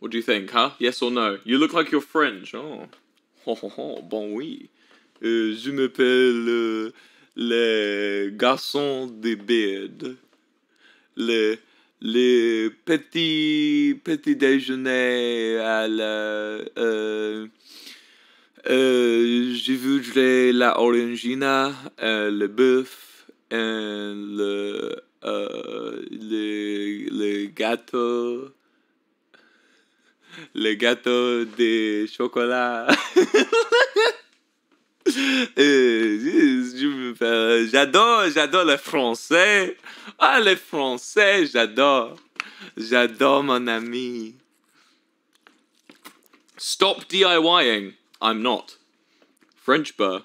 What do you think, huh? Yes or no? You look like you're French. Oh, bon oui. Euh, je m'appelle euh, les garçons des béd. Le les petits, petits déjeuners à la... Euh, euh, je voudrais la orangina, euh, le bœuf, le, le, le gâteau le gâteau de chocolat. j'adore, j'adore le Français. Ah, le Français, j'adore. J'adore mon ami. Stop DIYing. I'm not. French Burr.